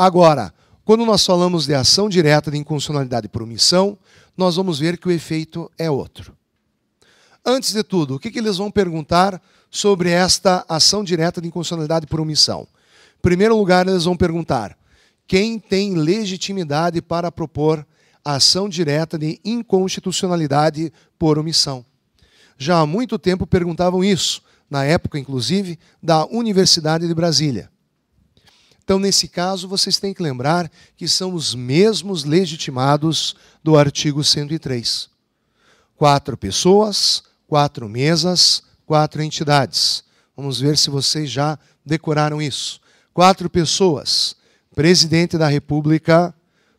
Agora, quando nós falamos de ação direta de inconstitucionalidade por omissão, nós vamos ver que o efeito é outro. Antes de tudo, o que, eles vão perguntar sobre esta ação direta de inconstitucionalidade por omissão? Em primeiro lugar, eles vão perguntar quem tem legitimidade para propor ação direta de inconstitucionalidade por omissão. Já há muito tempo perguntavam isso, na época, inclusive, da Universidade de Brasília. Então, nesse caso, vocês têm que lembrar que são os mesmos legitimados do artigo 103. Quatro pessoas, quatro mesas, quatro entidades. Vamos ver se vocês já decoraram isso. Quatro pessoas: presidente da República,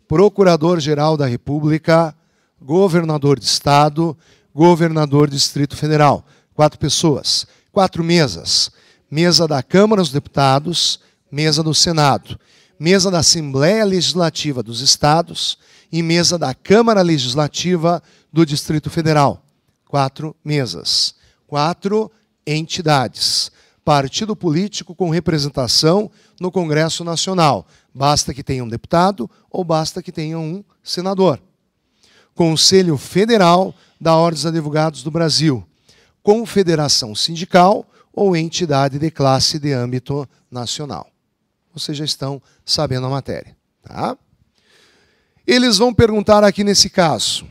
procurador-geral da República, governador de Estado, governador do Distrito Federal. Quatro pessoas. Quatro mesas: mesa da Câmara dos Deputados, mesa do Senado, mesa da Assembleia Legislativa dos Estados e mesa da Câmara Legislativa do Distrito Federal. Quatro mesas. Quatro entidades. Partido político com representação no Congresso Nacional. Basta que tenha um deputado ou basta que tenha um senador. Conselho Federal da Ordem dos Advogados do Brasil. Confederação sindical ou entidade de classe de âmbito nacional vocês já estão sabendo a matéria. Tá? Eles vão perguntar aqui nesse caso: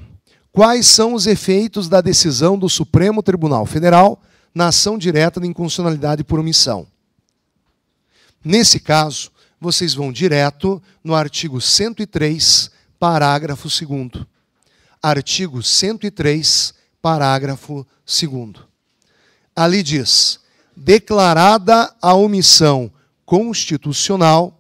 quais são os efeitos da decisão do Supremo Tribunal Federal na ação direta de inconstitucionalidade por omissão? Nesse caso, vocês vão direto no artigo 103, parágrafo 2. Artigo 103, parágrafo 2. Ali diz: declarada a omissão Constitucional,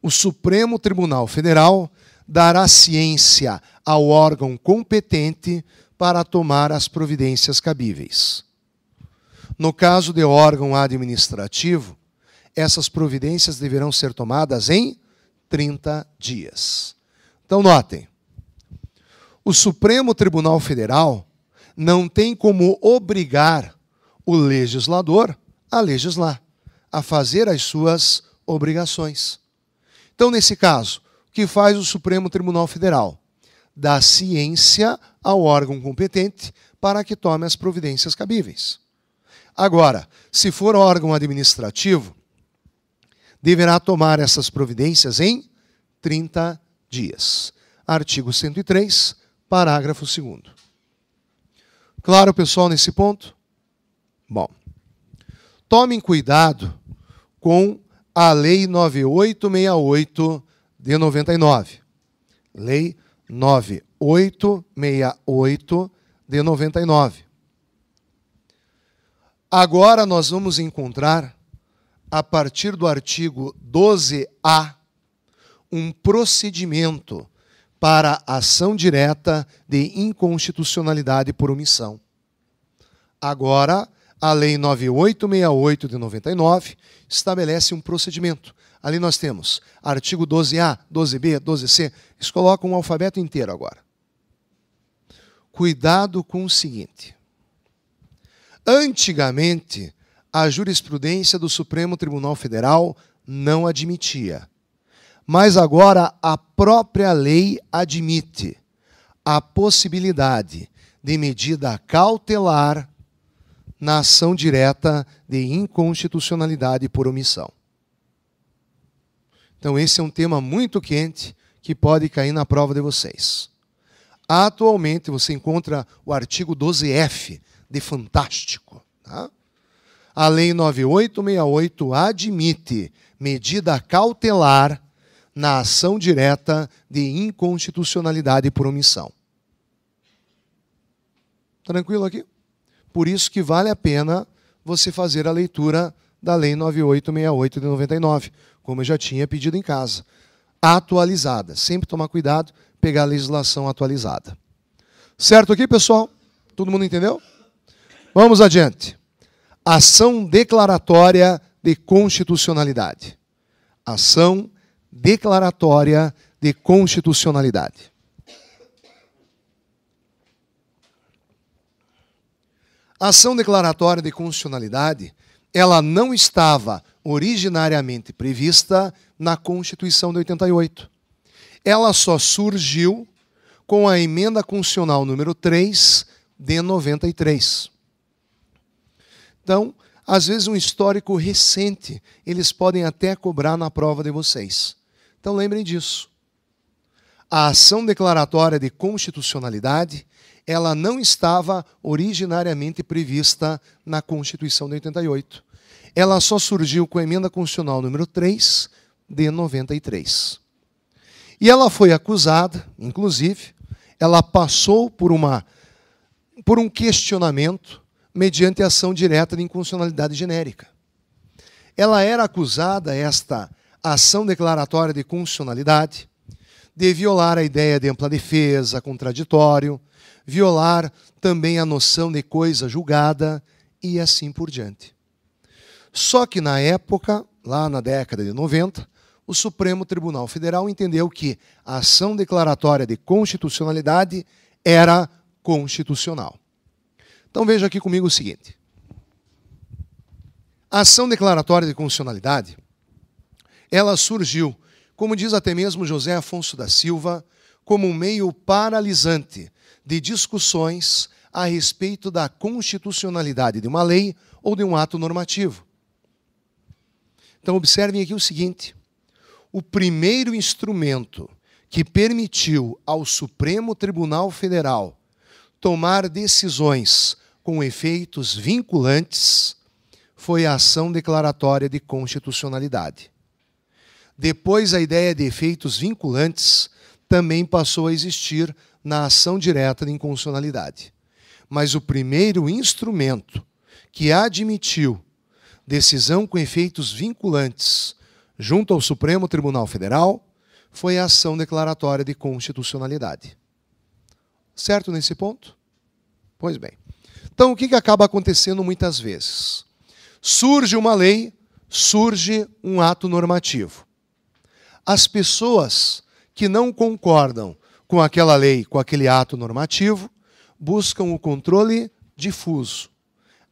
o Supremo Tribunal Federal dará ciência ao órgão competente para tomar as providências cabíveis. No caso de órgão administrativo, essas providências deverão ser tomadas em 30 dias. Então, notem: o Supremo Tribunal Federal não tem como obrigar o legislador a legislar a fazer as suas obrigações. Então, nesse caso, o que faz o Supremo Tribunal Federal? Dá ciência ao órgão competente para que tome as providências cabíveis. Agora, se for órgão administrativo, deverá tomar essas providências em 30 dias. Artigo 103, parágrafo 2. Claro, pessoal, nesse ponto? Bom, tomem cuidado com a Lei 9868 de 99. Lei 9868 de 99. Agora nós vamos encontrar, a partir do artigo 12A, um procedimento para ação direta de inconstitucionalidade por omissão. Agora, a Lei 9868 de 99 estabelece um procedimento. Ali nós temos artigo 12A, 12B, 12C. Eles colocam um alfabeto inteiro agora. Cuidado com o seguinte. Antigamente, a jurisprudência do Supremo Tribunal Federal não admitia. Mas agora a própria lei admite a possibilidade de medida cautelar na ação direta de inconstitucionalidade por omissão. Então, esse é um tema muito quente que pode cair na prova de vocês. Atualmente, você encontra o artigo 12F de fantástico. Tá? A Lei 9868 admite medida cautelar na ação direta de inconstitucionalidade por omissão. Tranquilo aqui? Por isso que vale a pena você fazer a leitura da Lei 9868 de 99, como eu já tinha pedido em casa. Atualizada. Sempre tomar cuidado, pegar a legislação atualizada. Certo aqui, pessoal? Todo mundo entendeu? Vamos adiante. Ação declaratória de constitucionalidade. Ação declaratória de constitucionalidade. A ação declaratória de constitucionalidade, ela não estava originariamente prevista na Constituição de 88. Ela só surgiu com a emenda constitucional número 3 de 93. Então, às vezes um histórico recente, eles podem até cobrar na prova de vocês. Então lembrem disso. A ação declaratória de constitucionalidade, ela não estava originariamente prevista na Constituição de 88. Ela só surgiu com a emenda constitucional número 3 de 93. E ela foi acusada, inclusive, ela passou por uma por um questionamento mediante ação direta de inconstitucionalidade genérica. Ela era acusada esta ação declaratória de constitucionalidade de violar a ideia de ampla defesa, contraditório, violar também a noção de coisa julgada e assim por diante. Só que na época, lá na década de 90, o Supremo Tribunal Federal entendeu que a ação declaratória de constitucionalidade era constitucional. Então veja aqui comigo o seguinte: a ação declaratória de constitucionalidade ela surgiu como diz até mesmo José Afonso da Silva, como um meio paralisante de discussões a respeito da constitucionalidade de uma lei ou de um ato normativo. Então, observem aqui o seguinte: o primeiro instrumento que permitiu ao Supremo Tribunal Federal tomar decisões com efeitos vinculantes foi a ação declaratória de constitucionalidade. Depois, a ideia de efeitos vinculantes também passou a existir na ação direta de inconstitucionalidade. Mas o primeiro instrumento que admitiu decisão com efeitos vinculantes junto ao Supremo Tribunal Federal foi a ação declaratória de constitucionalidade. Certo nesse ponto? Pois bem. Então, o que acaba acontecendo muitas vezes? Surge uma lei, surge um ato normativo as pessoas que não concordam com aquela lei, com aquele ato normativo, buscam o controle difuso,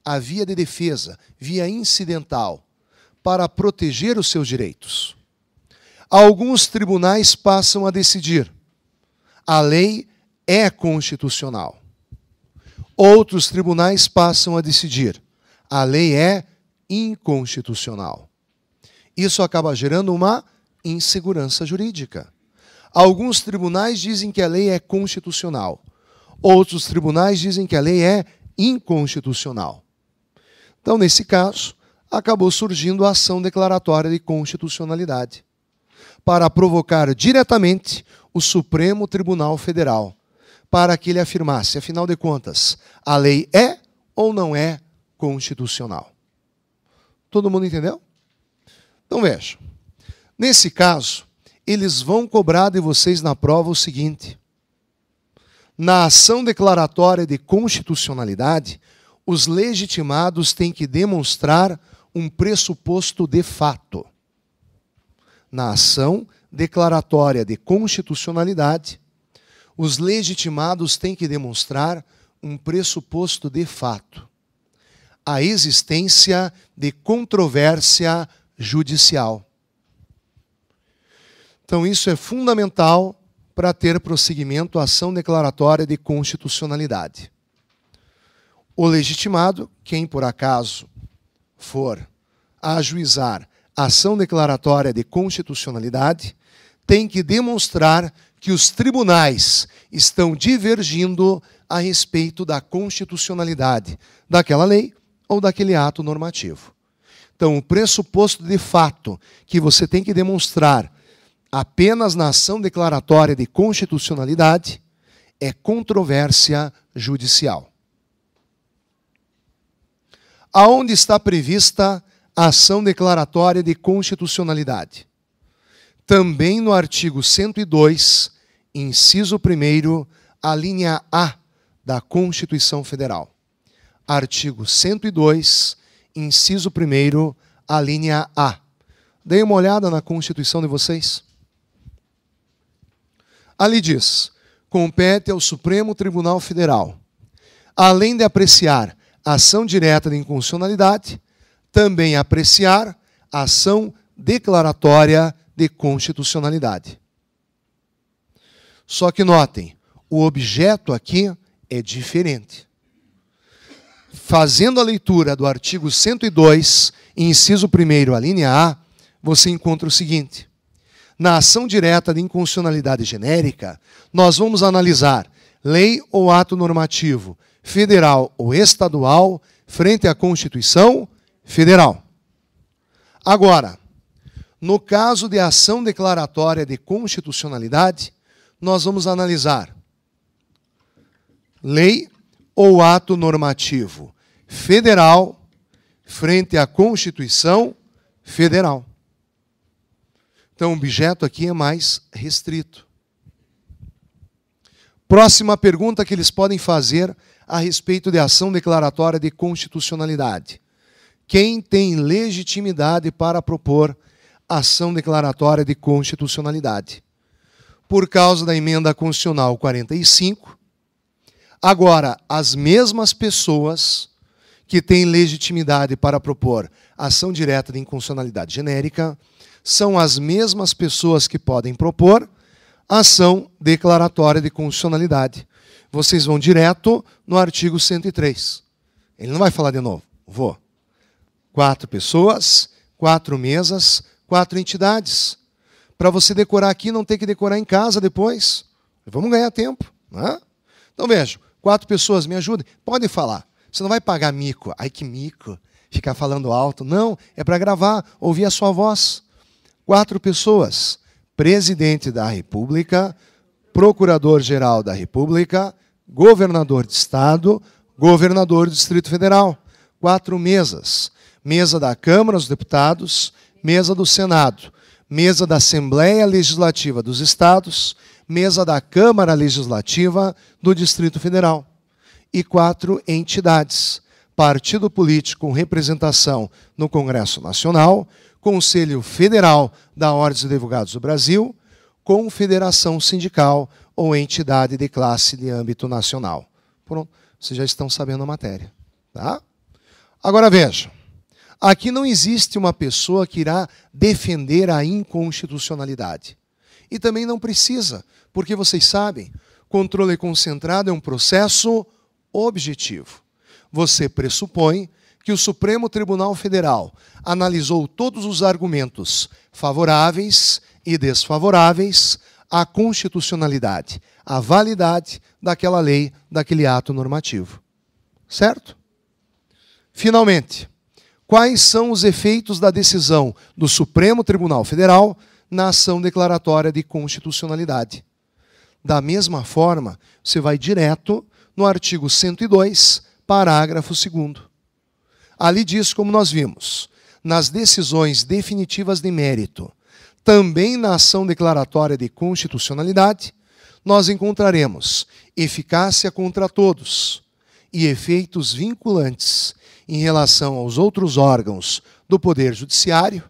a via de defesa, via incidental, para proteger os seus direitos. Alguns tribunais passam a decidir: a lei é constitucional. Outros tribunais passam a decidir: a lei é inconstitucional. Isso acaba gerando uma insegurança jurídica. Alguns tribunais dizem que a lei é constitucional, outros tribunais dizem que a lei é inconstitucional. Então, nesse caso, acabou surgindo a ação declaratória de constitucionalidade para provocar diretamente o Supremo Tribunal Federal para que ele afirmasse, afinal de contas, a lei é ou não é constitucional. Todo mundo entendeu? Então veja. Nesse caso, eles vão cobrar de vocês na prova o seguinte: na ação declaratória de constitucionalidade, os legitimados têm que demonstrar um pressuposto de fato. Na ação declaratória de constitucionalidade, os legitimados têm que demonstrar um pressuposto de fato: a existência de controvérsia judicial. Então, isso é fundamental para ter prosseguimento à ação declaratória de constitucionalidade. O legitimado, quem por acaso for ajuizar a ação declaratória de constitucionalidade, tem que demonstrar que os tribunais estão divergindo a respeito da constitucionalidade daquela lei ou daquele ato normativo. Então, o pressuposto de fato que você tem que demonstrar apenas na ação declaratória de constitucionalidade é controvérsia judicial. Aonde está prevista a ação declaratória de constitucionalidade? Também no artigo 102, inciso 1, a linha A da Constituição Federal. Artigo 102, inciso 1, a linha A. Dêem uma olhada na Constituição de vocês. Ali diz: compete ao Supremo Tribunal Federal, além de apreciar ação direta de inconstitucionalidade, também apreciar ação declaratória de constitucionalidade. Só que notem, o objeto aqui é diferente. Fazendo a leitura do artigo 102, inciso 1, a linha A, você encontra o seguinte: na ação direta de inconstitucionalidade genérica, nós vamos analisar lei ou ato normativo, federal ou estadual, frente à Constituição Federal. Agora, no caso de ação declaratória de constitucionalidade, nós vamos analisar lei ou ato normativo federal frente à Constituição Federal. Então, o objeto aqui é mais restrito. Próxima pergunta que eles podem fazer a respeito de ação declaratória de constitucionalidade. Quem tem legitimidade para propor ação declaratória de constitucionalidade? Por causa da emenda constitucional 45, agora as mesmas pessoas que têm legitimidade para propor ação direta de inconstitucionalidade genérica são as mesmas pessoas que podem propor ação declaratória de constitucionalidade. Vocês vão direto no artigo 103. Ele não vai falar de novo. Vou. Quatro pessoas, quatro mesas, quatro entidades. Para você decorar aqui, não ter que decorar em casa depois. Vamos ganhar tempo. Né? Então vejam, quatro pessoas me ajudem. Pode falar. Você não vai pagar mico. Ai que mico. Ficar falando alto. Não, é para gravar, ouvir a sua voz quatro pessoas: presidente da República, procurador-geral da República, governador de Estado, governador do Distrito Federal. Quatro mesas: mesa da Câmara dos Deputados, mesa do Senado, mesa da Assembleia Legislativa dos Estados, mesa da Câmara Legislativa do Distrito Federal. E quatro entidades: partido político com representação no Congresso Nacional, Conselho Federal da Ordem dos Advogados do Brasil, confederação sindical ou entidade de classe de âmbito nacional. Pronto, vocês já estão sabendo a matéria. Tá? Agora veja, aqui não existe uma pessoa que irá defender a inconstitucionalidade. E também não precisa, porque vocês sabem, controle concentrado é um processo objetivo. Você pressupõe que o Supremo Tribunal Federal analisou todos os argumentos favoráveis e desfavoráveis à constitucionalidade, à validade daquela lei, daquele ato normativo. Certo? Finalmente, quais são os efeitos da decisão do Supremo Tribunal Federal na ação declaratória de constitucionalidade? Da mesma forma, você vai direto no artigo 102, parágrafo 2. Ali diz, como nós vimos, nas decisões definitivas de mérito, também na ação declaratória de constitucionalidade, nós encontraremos eficácia contra todos e efeitos vinculantes em relação aos outros órgãos do Poder Judiciário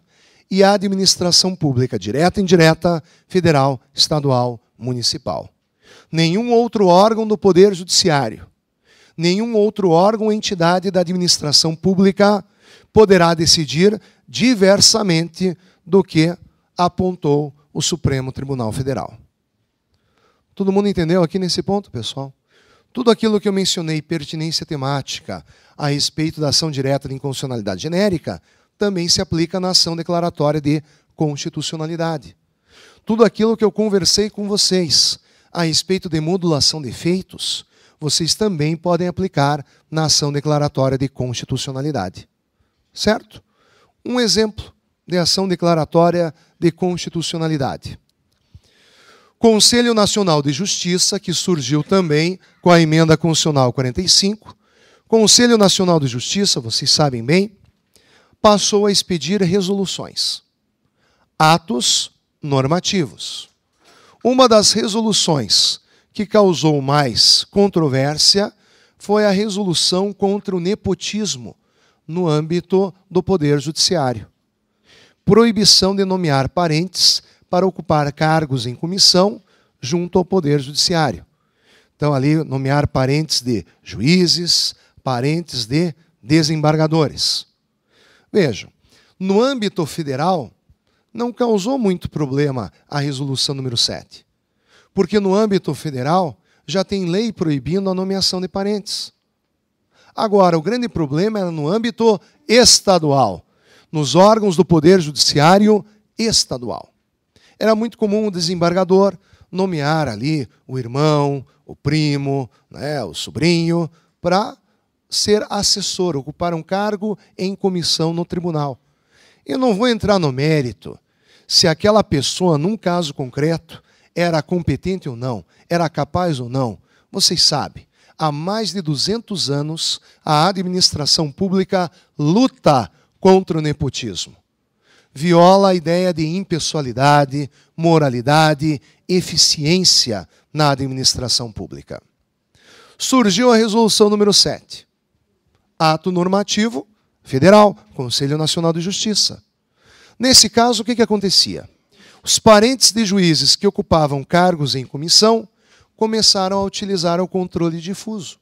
e à administração pública direta e indireta, federal, estadual, municipal. Nenhum outro órgão do Poder Judiciário nenhum outro órgão ou entidade da administração pública poderá decidir diversamente do que apontou o Supremo Tribunal Federal. Todo mundo entendeu aqui nesse ponto, pessoal? Tudo aquilo que eu mencionei, pertinência temática, a respeito da ação direta de inconstitucionalidade genérica, também se aplica na ação declaratória de constitucionalidade. Tudo aquilo que eu conversei com vocês a respeito de modulação de efeitos, vocês também podem aplicar na ação declaratória de constitucionalidade. Certo? Um exemplo de ação declaratória de constitucionalidade. Conselho Nacional de Justiça, que surgiu também com a emenda constitucional 45. Conselho Nacional de Justiça, vocês sabem bem, passou a expedir resoluções, atos normativos. Uma das resoluções que causou mais controvérsia foi a resolução contra o nepotismo no âmbito do Poder Judiciário. Proibição de nomear parentes para ocupar cargos em comissão junto ao Poder Judiciário. Então, ali, nomear parentes de juízes, parentes de desembargadores. Vejam, no âmbito federal, não causou muito problema a resolução número 7. Porque no âmbito federal já tem lei proibindo a nomeação de parentes. Agora, o grande problema era é no âmbito estadual, nos órgãos do Poder Judiciário estadual. Era muito comum o desembargador nomear ali o irmão, o primo, né, o sobrinho, para ser assessor, ocupar um cargo em comissão no tribunal. Eu não vou entrar no mérito se aquela pessoa, num caso concreto, era competente ou não? Era capaz ou não? Vocês sabem, há mais de 200 anos a administração pública luta contra o nepotismo. Viola a ideia de impessoalidade, moralidade, eficiência na administração pública. Surgiu a resolução número 7. Ato normativo federal, Conselho Nacional de Justiça. Nesse caso, o que, que acontecia? Os parentes de juízes que ocupavam cargos em comissão começaram a utilizar o controle difuso,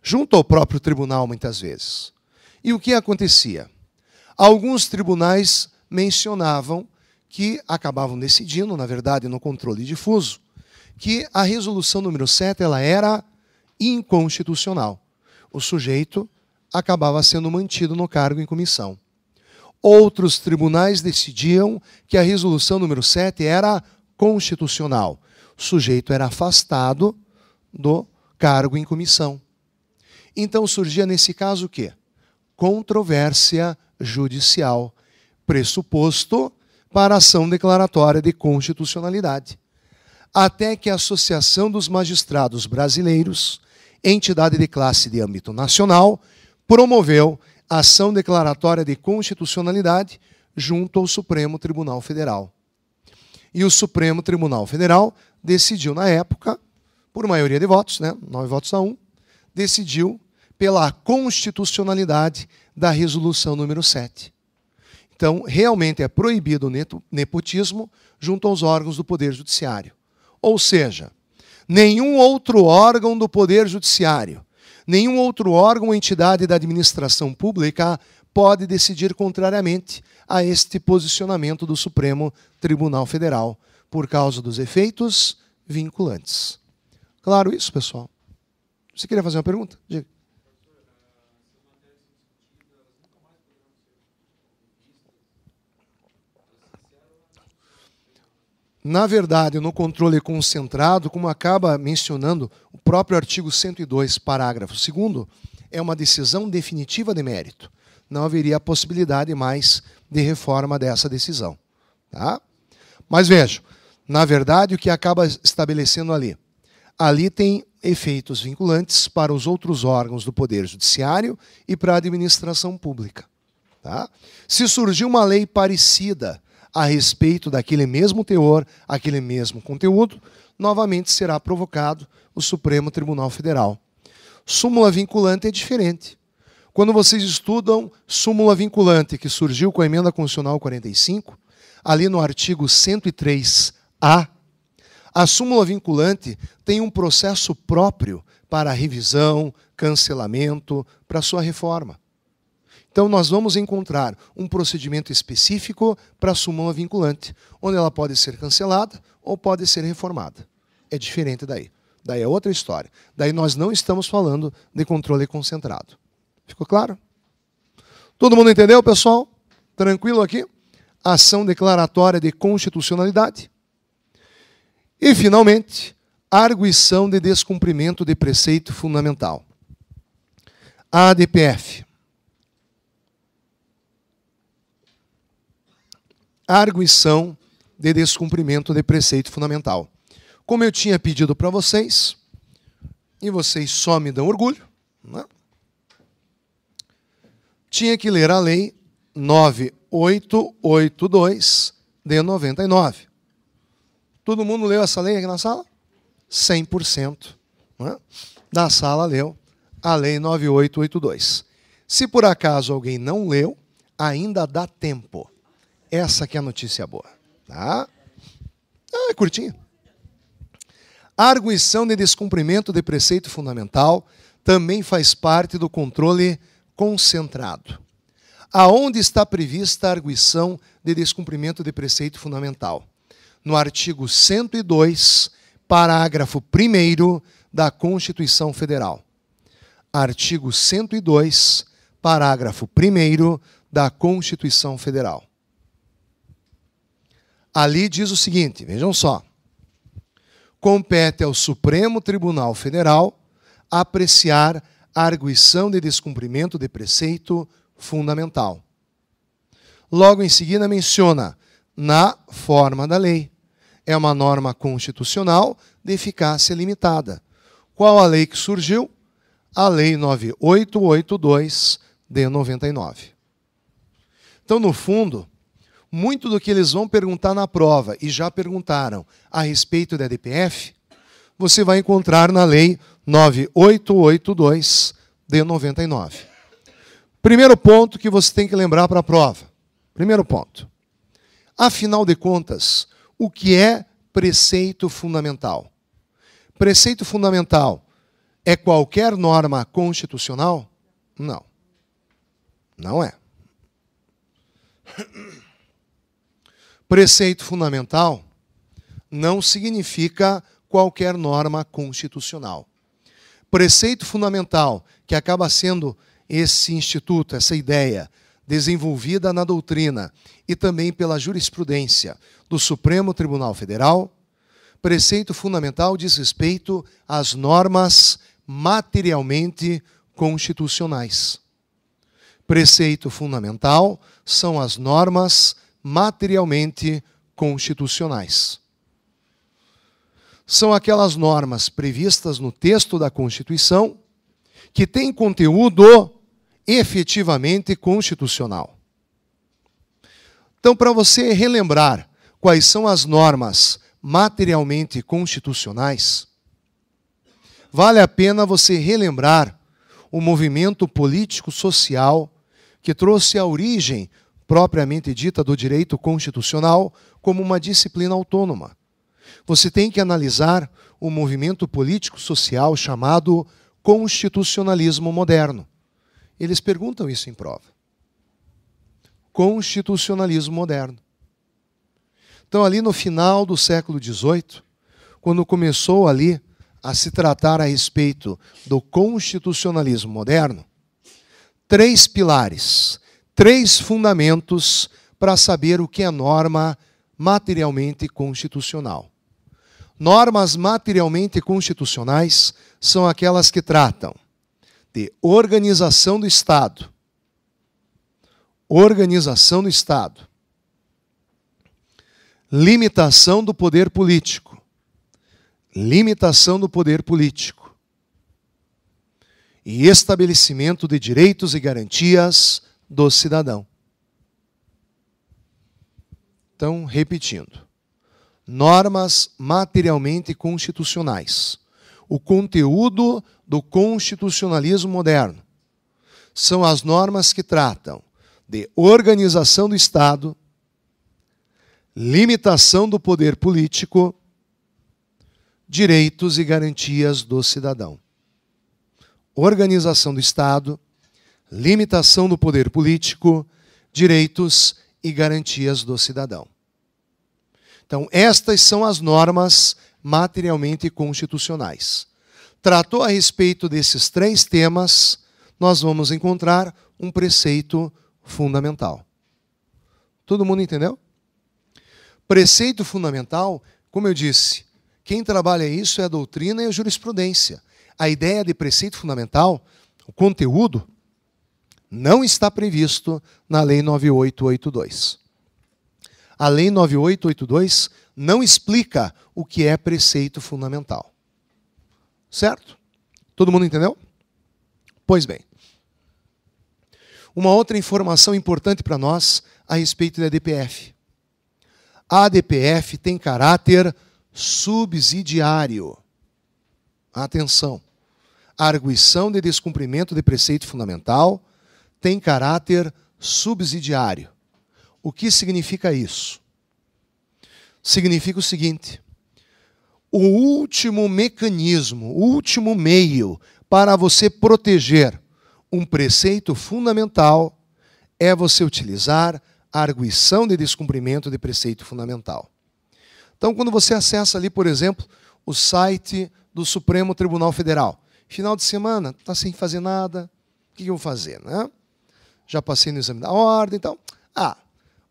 junto ao próprio tribunal, muitas vezes. E o que acontecia? Alguns tribunais mencionavam que acabavam decidindo, na verdade, no controle difuso, que a resolução número 7 ela era inconstitucional. O sujeito acabava sendo mantido no cargo em comissão. Outros tribunais decidiam que a resolução número 7 era constitucional. O sujeito era afastado do cargo em comissão. Então surgia nesse caso o quê? Controvérsia judicial, pressuposto para ação declaratória de constitucionalidade. Até que a Associação dos Magistrados Brasileiros, entidade de classe de âmbito nacional, promoveu ação declaratória de constitucionalidade junto ao Supremo Tribunal Federal. E o Supremo Tribunal Federal decidiu, na época, por maioria de votos, né, nove votos a um, decidiu pela constitucionalidade da resolução número 7. Então, realmente é proibido o nepotismo junto aos órgãos do Poder Judiciário. Ou seja, nenhum outro órgão do Poder Judiciário Nenhum outro órgão ou entidade da administração pública pode decidir contrariamente a este posicionamento do Supremo Tribunal Federal, por causa dos efeitos vinculantes. Claro isso, pessoal? Você queria fazer uma pergunta? Diga. na verdade, no controle concentrado, como acaba mencionando o próprio artigo 102, parágrafo 2, é uma decisão definitiva de mérito. Não haveria possibilidade mais de reforma dessa decisão. Tá? Mas vejo, na verdade, o que acaba estabelecendo ali? Ali tem efeitos vinculantes para os outros órgãos do Poder Judiciário e para a administração pública. Tá? Se surgir uma lei parecida a respeito daquele mesmo teor, aquele mesmo conteúdo, novamente será provocado o Supremo Tribunal Federal. Súmula vinculante é diferente. Quando vocês estudam súmula vinculante que surgiu com a emenda constitucional 45, ali no artigo 103A, a súmula vinculante tem um processo próprio para revisão, cancelamento, para sua reforma. Então, nós vamos encontrar um procedimento específico para a súmula vinculante, onde ela pode ser cancelada ou pode ser reformada. É diferente daí. Daí é outra história. Daí nós não estamos falando de controle concentrado. Ficou claro? Todo mundo entendeu, pessoal? Tranquilo aqui? Ação declaratória de constitucionalidade. E, finalmente, arguição de descumprimento de preceito fundamental. A ADPF arguição de descumprimento de preceito fundamental. Como eu tinha pedido para vocês, e vocês só me dão orgulho, né? tinha que ler a lei 9882 de 99. Todo mundo leu essa lei aqui na sala? 100% né? da sala leu a lei 9882. Se por acaso alguém não leu, ainda dá tempo. Essa que é a notícia boa. Tá? Ah, é curtinha. Arguição de descumprimento de preceito fundamental também faz parte do controle concentrado. Aonde está prevista a arguição de descumprimento de preceito fundamental? No artigo 102, parágrafo 1 da Constituição Federal. Artigo 102, parágrafo 1 da Constituição Federal. Ali diz o seguinte: vejam só. Compete ao Supremo Tribunal Federal apreciar a arguição de descumprimento de preceito fundamental. Logo em seguida, menciona na forma da lei. É uma norma constitucional de eficácia limitada. Qual a lei que surgiu? A Lei 9882 de 99. Então, no fundo, muito do que eles vão perguntar na prova, e já perguntaram a respeito da DPF, você vai encontrar na Lei 9882 de 99. Primeiro ponto que você tem que lembrar para a prova. Primeiro ponto. Afinal de contas, o que é preceito fundamental? Preceito fundamental é qualquer norma constitucional? Não. Não é. Preceito fundamental não significa qualquer norma constitucional. Preceito fundamental, que acaba sendo esse instituto, essa ideia, desenvolvida na doutrina e também pela jurisprudência do Supremo Tribunal Federal, preceito fundamental diz respeito às normas materialmente constitucionais. Preceito fundamental são as normas materialmente constitucionais. São aquelas normas previstas no texto da Constituição que têm conteúdo efetivamente constitucional. Então, para você relembrar quais são as normas materialmente constitucionais, vale a pena você relembrar o movimento político-social que trouxe a origem propriamente dita do direito constitucional como uma disciplina autônoma. Você tem que analisar o movimento político-social chamado constitucionalismo moderno. Eles perguntam isso em prova. Constitucionalismo moderno. Então, ali no final do século XVIII, quando começou ali a se tratar a respeito do constitucionalismo moderno, três pilares três fundamentos para saber o que é norma materialmente constitucional. Normas materialmente constitucionais são aquelas que tratam de organização do Estado. Organização do Estado. Limitação do poder político. Limitação do poder político. E estabelecimento de direitos e garantias do cidadão. Então, repetindo: normas materialmente constitucionais. O conteúdo do constitucionalismo moderno são as normas que tratam de organização do Estado, limitação do poder político, direitos e garantias do cidadão. Organização do Estado, limitação do poder político, direitos e garantias do cidadão. Então, estas são as normas materialmente constitucionais. Tratou a respeito desses três temas, nós vamos encontrar um preceito fundamental. Todo mundo entendeu? Preceito fundamental, como eu disse, quem trabalha isso é a doutrina e a jurisprudência. A ideia de preceito fundamental, o conteúdo, não está previsto na Lei 9882. A Lei 9882 não explica o que é preceito fundamental. Certo? Todo mundo entendeu? Pois bem. Uma outra informação importante para nós a respeito da DPF. A DPF tem caráter subsidiário. Atenção. Arguição de descumprimento de preceito fundamental tem caráter subsidiário. O que significa isso? Significa o seguinte: o último mecanismo, o último meio para você proteger um preceito fundamental é você utilizar a arguição de descumprimento de preceito fundamental. Então, quando você acessa ali, por exemplo, o site do Supremo Tribunal Federal, final de semana, está sem fazer nada, o que eu vou fazer? Né? já passei no exame da ordem, então, ah,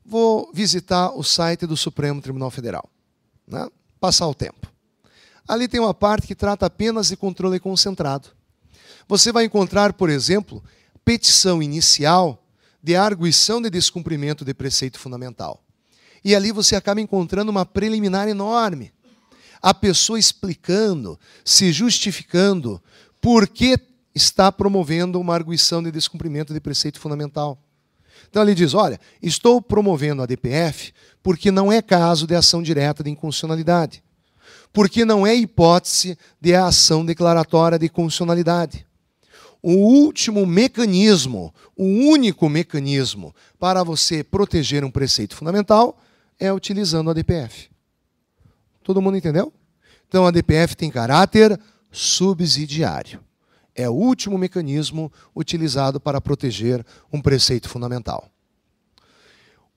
vou visitar o site do Supremo Tribunal Federal, né? passar o tempo. Ali tem uma parte que trata apenas de controle concentrado. Você vai encontrar, por exemplo, petição inicial de arguição de descumprimento de preceito fundamental. E ali você acaba encontrando uma preliminar enorme. A pessoa explicando, se justificando, por que está promovendo uma arguição de descumprimento de preceito fundamental. Então ele diz: olha, estou promovendo a DPF porque não é caso de ação direta de inconstitucionalidade, porque não é hipótese de ação declaratória de constitucionalidade. O último mecanismo, o único mecanismo para você proteger um preceito fundamental é utilizando a DPF. Todo mundo entendeu? Então a DPF tem caráter subsidiário é o último mecanismo utilizado para proteger um preceito fundamental.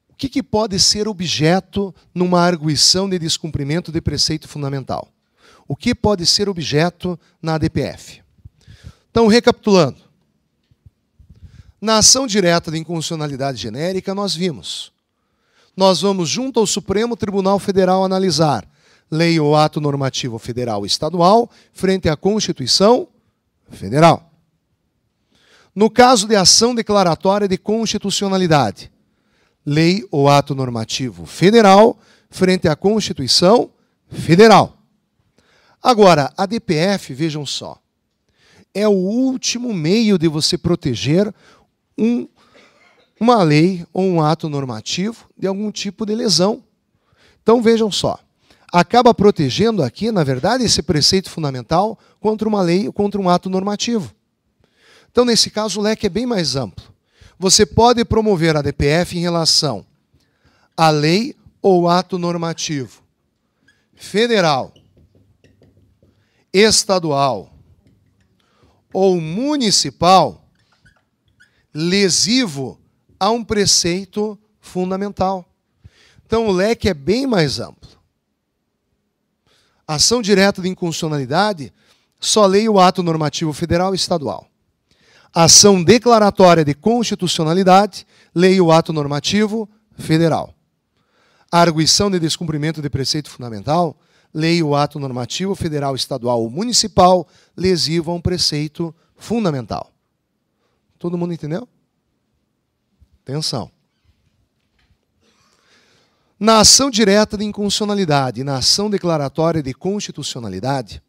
O que, que pode ser objeto numa arguição de descumprimento de preceito fundamental? O que pode ser objeto na ADPF? Então, recapitulando. Na ação direta de inconstitucionalidade genérica, nós vimos. Nós vamos, junto ao Supremo Tribunal Federal, analisar lei ou ato normativo federal ou estadual frente à Constituição federal. No caso de ação declaratória de constitucionalidade, lei ou ato normativo federal frente à Constituição Federal. Agora, a DPF, vejam só, é o último meio de você proteger um, uma lei ou um ato normativo de algum tipo de lesão. Então, vejam só acaba protegendo aqui, na verdade, esse preceito fundamental contra uma lei, ou contra um ato normativo. Então, nesse caso, o leque é bem mais amplo. Você pode promover a DPF em relação à lei ou ato normativo federal, estadual ou municipal lesivo a um preceito fundamental. Então, o leque é bem mais amplo ação direta de inconstitucionalidade, só leia o ato normativo federal e estadual. Ação declaratória de constitucionalidade, leia o ato normativo federal. Arguição de descumprimento de preceito fundamental, leia o ato normativo federal, estadual ou municipal lesivo a um preceito fundamental. Todo mundo entendeu? Atenção. Na ação direta de inconstitucionalidade e na ação declaratória de constitucionalidade,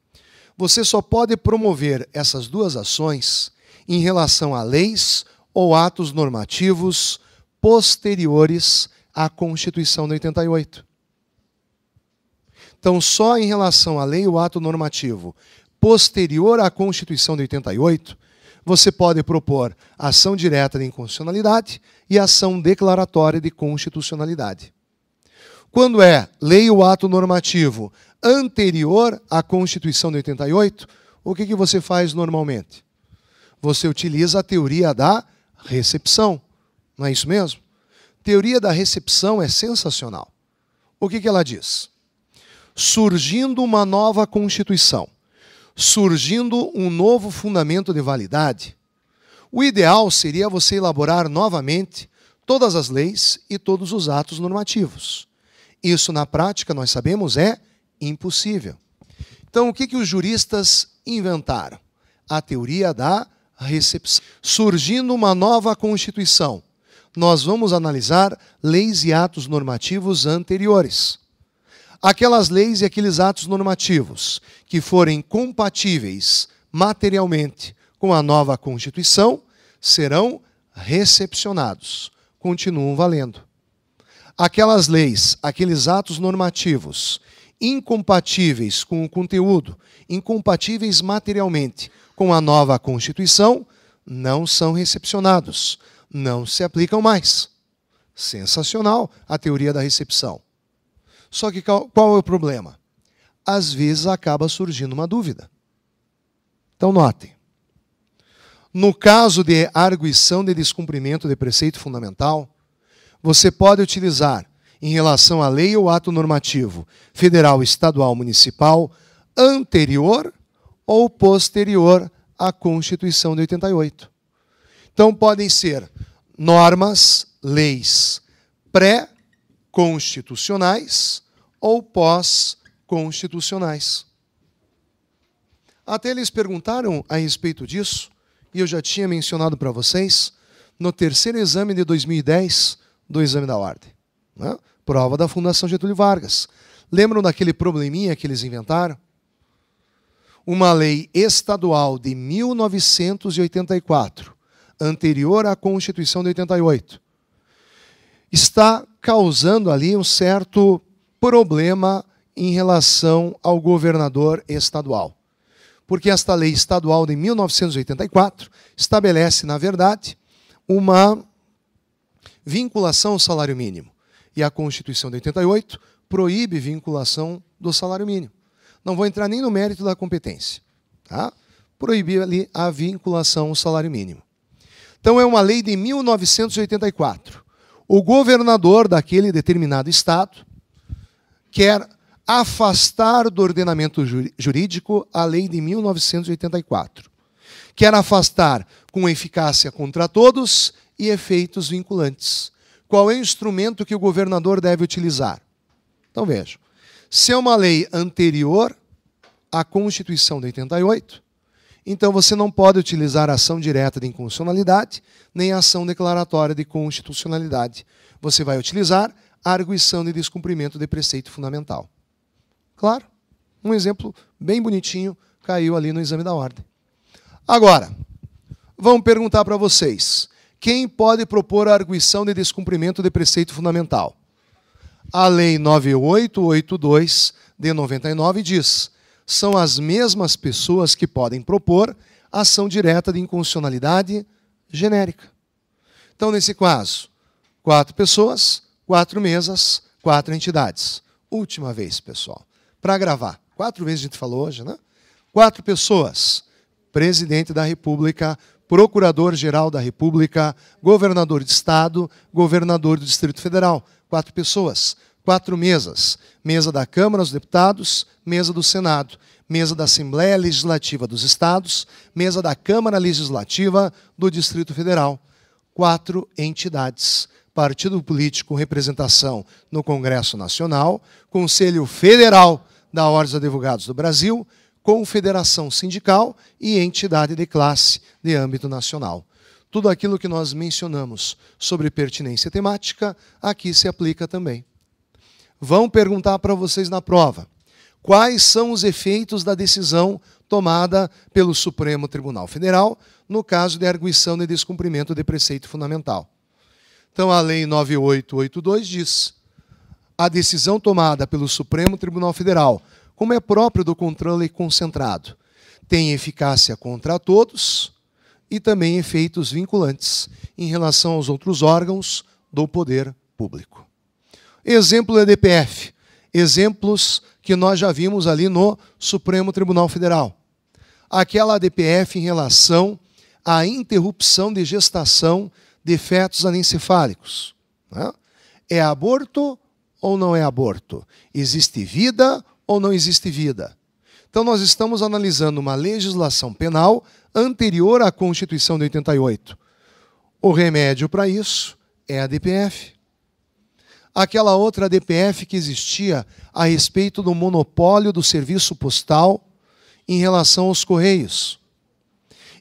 você só pode promover essas duas ações em relação a leis ou atos normativos posteriores à Constituição de 88. Então, só em relação à lei ou ato normativo posterior à Constituição de 88, você pode propor ação direta de inconstitucionalidade e ação declaratória de constitucionalidade. Quando é lei ou ato normativo anterior à Constituição de 88, o que, que você faz normalmente? Você utiliza a teoria da recepção, não é isso mesmo? Teoria da recepção é sensacional. O que, que ela diz? Surgindo uma nova Constituição, surgindo um novo fundamento de validade, o ideal seria você elaborar novamente todas as leis e todos os atos normativos. Isso na prática, nós sabemos, é impossível. Então, o que, que os juristas inventaram? A teoria da recepção. Surgindo uma nova Constituição, nós vamos analisar leis e atos normativos anteriores. Aquelas leis e aqueles atos normativos que forem compatíveis materialmente com a nova Constituição serão recepcionados, continuam valendo aquelas leis, aqueles atos normativos incompatíveis com o conteúdo, incompatíveis materialmente com a nova Constituição, não são recepcionados, não se aplicam mais. Sensacional a teoria da recepção. Só que qual, é o problema? Às vezes acaba surgindo uma dúvida. Então, notem. No caso de arguição de descumprimento de preceito fundamental, você pode utilizar em relação à lei ou ato normativo federal, estadual, municipal, anterior ou posterior à Constituição de 88. Então, podem ser normas, leis pré-constitucionais ou pós-constitucionais. Até eles perguntaram a respeito disso, e eu já tinha mencionado para vocês, no terceiro exame de 2010, do exame da ordem. Né? Prova da Fundação Getúlio Vargas. Lembram daquele probleminha que eles inventaram? Uma lei estadual de 1984, anterior à Constituição de 88, está causando ali um certo problema em relação ao governador estadual. Porque esta lei estadual de 1984 estabelece, na verdade, uma vinculação ao salário mínimo. E a Constituição de 88 proíbe vinculação do salário mínimo. Não vou entrar nem no mérito da competência. Tá? ali a vinculação ao salário mínimo. Então, é uma lei de 1984. O governador daquele determinado estado quer afastar do ordenamento jurídico a lei de 1984. Quer afastar com eficácia contra todos e efeitos vinculantes. Qual é o instrumento que o governador deve utilizar? Então vejam: se é uma lei anterior à Constituição de 88, então você não pode utilizar ação direta de inconstitucionalidade, nem ação declaratória de constitucionalidade. Você vai utilizar arguição de descumprimento de preceito fundamental. Claro? Um exemplo bem bonitinho caiu ali no exame da ordem. Agora, vamos perguntar para vocês: quem pode propor a arguição de descumprimento de preceito fundamental? A Lei 9882 de 99 diz: são as mesmas pessoas que podem propor ação direta de inconstitucionalidade genérica. Então, nesse caso, quatro pessoas, quatro mesas, quatro entidades. Última vez, pessoal, para gravar. Quatro vezes a gente falou hoje, né? Quatro pessoas: presidente da República, Procurador-Geral da República, Governador de Estado, Governador do Distrito Federal. Quatro pessoas, quatro mesas: mesa da Câmara dos Deputados, mesa do Senado, mesa da Assembleia Legislativa dos Estados, mesa da Câmara Legislativa do Distrito Federal. Quatro entidades partido político com representação no Congresso Nacional, Conselho Federal da Ordem dos Advogados do Brasil, confederação sindical e entidade de classe de âmbito nacional. Tudo aquilo que nós mencionamos sobre pertinência temática aqui se aplica também. Vão perguntar para vocês na prova quais são os efeitos da decisão tomada pelo Supremo Tribunal Federal no caso de arguição de descumprimento de preceito fundamental. Então, a Lei 9882 diz: a decisão tomada pelo Supremo Tribunal Federal como é próprio do controle concentrado. Tem eficácia contra todos e também efeitos vinculantes em relação aos outros órgãos do poder público. Exemplo da DPF, exemplos que nós já vimos ali no Supremo Tribunal Federal. Aquela ADPF em relação à interrupção de gestação de fetos anencefálicos. Né? É aborto ou não é aborto? Existe vida ou não existe vida. Então, nós estamos analisando uma legislação penal anterior à Constituição de 88. O remédio para isso é a DPF. Aquela outra DPF que existia a respeito do monopólio do serviço postal em relação aos correios.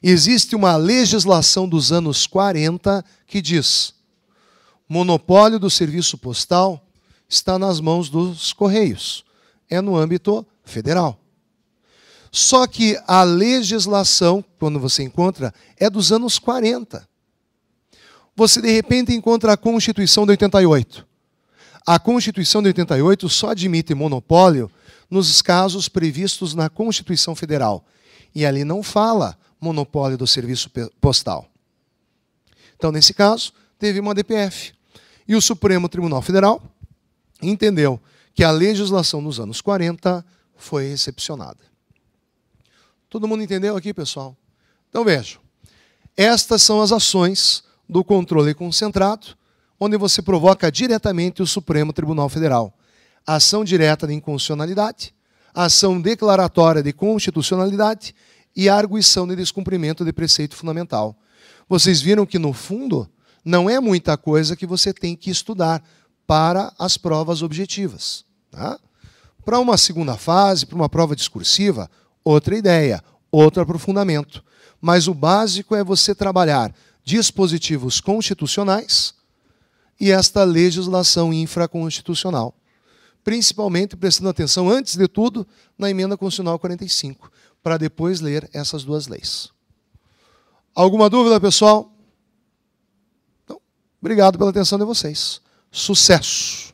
Existe uma legislação dos anos 40 que diz: monopólio do serviço postal está nas mãos dos correios é no âmbito federal. Só que a legislação, quando você encontra, é dos anos 40. Você, de repente, encontra a Constituição de 88. A Constituição de 88 só admite monopólio nos casos previstos na Constituição Federal. E ali não fala monopólio do serviço postal. Então, nesse caso, teve uma DPF. E o Supremo Tribunal Federal entendeu que a legislação nos anos 40 foi recepcionada. Todo mundo entendeu aqui, pessoal? Então vejam. Estas são as ações do controle concentrado, onde você provoca diretamente o Supremo Tribunal Federal. Ação direta de inconstitucionalidade, ação declaratória de constitucionalidade e arguição de descumprimento de preceito fundamental. Vocês viram que, no fundo, não é muita coisa que você tem que estudar para as provas objetivas. Tá? Para uma segunda fase, para uma prova discursiva, outra ideia, outro aprofundamento. Mas o básico é você trabalhar dispositivos constitucionais e esta legislação infraconstitucional. Principalmente prestando atenção, antes de tudo, na Emenda Constitucional 45, para depois ler essas duas leis. Alguma dúvida, pessoal? Então, obrigado pela atenção de vocês sucesso.